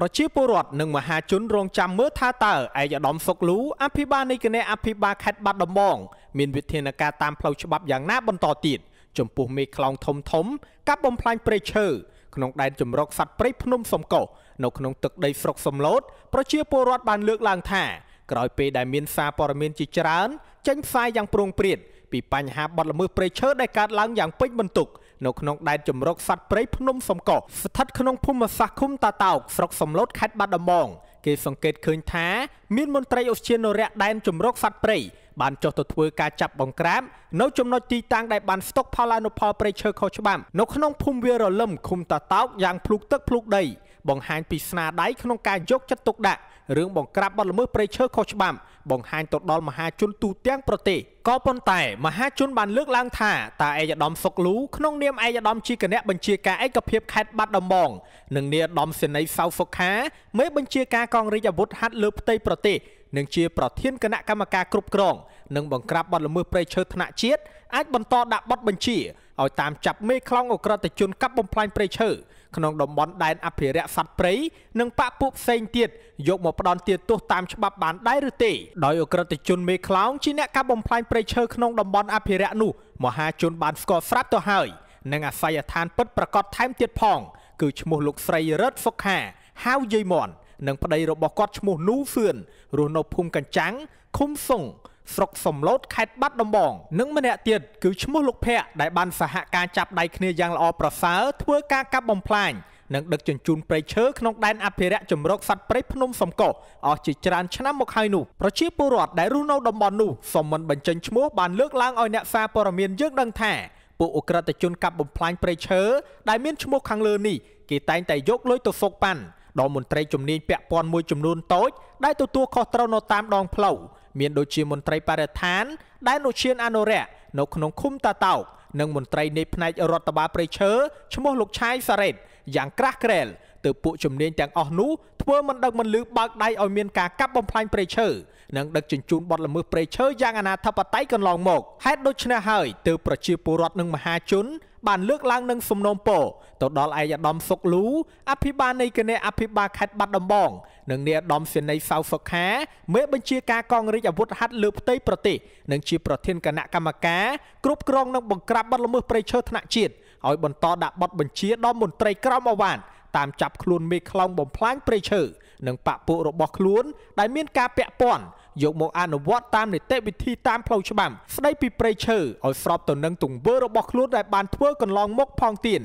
ប្រជាពលរដ្ឋនិងមហាជនរងចាំមើលថាតើឯកឧត្តមសុកលូអភិបាលនៃគណៈអភិបាលខេត្តបាត់ដំបងមានវិធានការតាមផ្លូវច្បាប់យ៉ាងណា បន្តទៀតចំពោះមេខ្លោងធំធំកັບបំផ្លាញព្រៃឈើក្នុងដែនជំរកសត្វព្រៃភ្នំសំកុសនៅក្នុងទឹកដីស្រុកសំឡូតប្រជាពលរដ្ឋបានលើកឡើងថាក្រោយពេលដែលមានសារព័ត៌មានជាច្រើនចេញផ្សាយយ៉ាងព្រោងព្រាតពីបញ្ហាបាត់ល្មើសព្រៃឈើដែលកើតឡើងយ៉ាងពេញបន្ទុកនៅក្នុងដែនជំរកសត្វព្រៃភ្នំសំកុះស្ថិតក្នុងភូមិសាស្ត្រឃុំតាតោកស្រុកសំឡូតខេត្តបាត់ដំបង គេសង្កេតឃើញថាមានមន្ត្រីឧទ្យានុរក្សដែនជំរកសត្វព្រៃបានចុះទៅធ្វើការចាប់បង្ក្រាបនៅចំណុចទីតាំងដែលបានស្តុកផលអនុផលព្រៃឈើខុសច្បាប់នៅក្នុងភូមិវារលឹមឃុំតាតោកយ៉ាងភ្លុកទឹកភ្លុកដីបង្ហាញពីស្នាដៃក្នុងការយកចិត្តទុកដាក់រឿងបង្ក្រាបបទល្មើសព្រៃឈើខុសច្បាប់បង្ហាញទៅដល់មហាជនទូទាំងប្រទេសក៏ប៉ុន្តែមហាជនបានលើកឡើងថាតើឯកឧត្តមសុកលូក្នុងនាមឯកឧត្តមជាគណៈបញ្ជាការឯកភាពខេត្តបាត់ដំបង និងនាយឧត្តមសេនីយ៍សៅសុខាមេបញ្ជាការកងរាជអាវុធហត្ថលើផ្ទៃប្រទេសនិងជាប្រធានគណៈកម្មការគ្រប់គ្រងនិងបង្ក្រាបបទល្មើសព្រៃឈើថ្នាក់ជាតិអាចបន្តដាក់បទបញ្ជាឲ្យតាមចាប់មេខ្លោងអក្រតជនកាប់បំផ្លាញព្រៃឈើក្នុងតំបន់ដែនអភិរក្សសត្វព្រៃនិងបាក់ពួកផ្សេងទៀតយកមកផ្ដន់ទាទោសតាមច្បាប់បានដែរឬទេដោយអក្រតជនមេខ្លោងជាអ្នកកាប់បំផ្លាញព្រៃឈើក្នុងតំបន់អភិរក្សនោះមហាជនបានស្គាល់ស្រាប់ទៅហើយនិងអាស័យដ្ឋានពិតប្រកបថែមទៀតផងគឺឈ្មោះលោកស្រីរតសុខាហៅយាយមន់និងប្តីរបស់គាត់ឈ្មោះនូសឿនរស់នៅភូមិកញ្ចាំងឃុំសុងស្រុកសំឡូតខេត្តបាត់ដំបង និងម្នាក់ទៀតគឺឈ្មោះលោកភ័ក្រដែលបានសហការចាប់ដៃគ្នាយ៉ាងល្អប្រសើរធ្វើការកាប់បំផ្លាញនិងដឹកជញ្ជូនព្រៃឈើក្នុងដែនអភិរក្សចម្រុកសត្វព្រៃភ្នំសំកុសអស់ជាច្រើនឆ្នាំមកហើយនោះប្រជាពលរដ្ឋដែលរស់នៅតំបន់នោះសមមិនបញ្ចេញឈ្មោះបានលើកឡើងឲ្យអ្នកសារព័ត៌មានយើងដឹងថាពួកអ ுக ្រិតជនកាប់បំផ្លាញព្រៃឈើដែលមានឈ្មោះខាងលើនេះគេតែងតែយកលុយទៅសុកប៉ាន់ដល់មន្ត្រីជំនាញពាក់ព័ន្ធមួយចំនួនតូច ដែលទទួលខុសត្រូវនៅតាមដងផ្លូវមានដូចជាមន្ត្រីបរិស្ថាន ដែលនុឈានអនុរិយនៅក្នុងឃុំតាតោកនិងមន្ត្រីនៃផ្នែករដ្ឋបាលព្រៃឈើឈ្មោះលោកឆាយសារ៉េតយ៉ាងក្រាស់ក្រែលទៅពួកជំនាញទាំងអស់នោះធ្វើមិនដឹកមិនលឺបើកដៃឲ្យមានការកាប់បំផ្លាញព្រៃឈើនិងដឹកជញ្ជូនបទល្មើសព្រៃឈើយ៉ាងអនាធបត័យកន្លងមកហេតុដូច្នេះហើយទើបប្រជាពលរដ្ឋនិងមហាជនបានលើកឡើងនឹងសំណូមពរទៅដល់ឯកឧត្តមសុកលូអភិបាលនៃគណៈអភិបាលខេត្តបាត់ដំបងនិងនាយឧត្តមសេនីយ៍សៅសុខាមេបញ្ជាការកងរាជអាវុធហត្ថលើផ្ទៃប្រទេសនិងជាប្រធានគណៈកម្មការគ្រប់គ្រងនិងបង្ក្រាបបទល្មើសព្រៃឈើថ្នាក់ជាតិឲ្យបន្តដាក់បទបញ្ជាដល់មន្ត្រីក្រមអាវ៉ាន់តាមចាប់ខ្លួនមេខ្លោងបំផ្លាញព្រៃឈើនិងបពពួករបស់ខ្លួន ដែលមានការពាក់ព័ន្ធយកមកអនុវត្តតាមនីតិវិធីតាមផ្លូវច្បាប់ស្ដីពីព្រៃឈើឲ្យស្របទៅនឹងទង្វើរបស់ខ្លួនដែលបានធ្វើកន្លងមកផងទៀត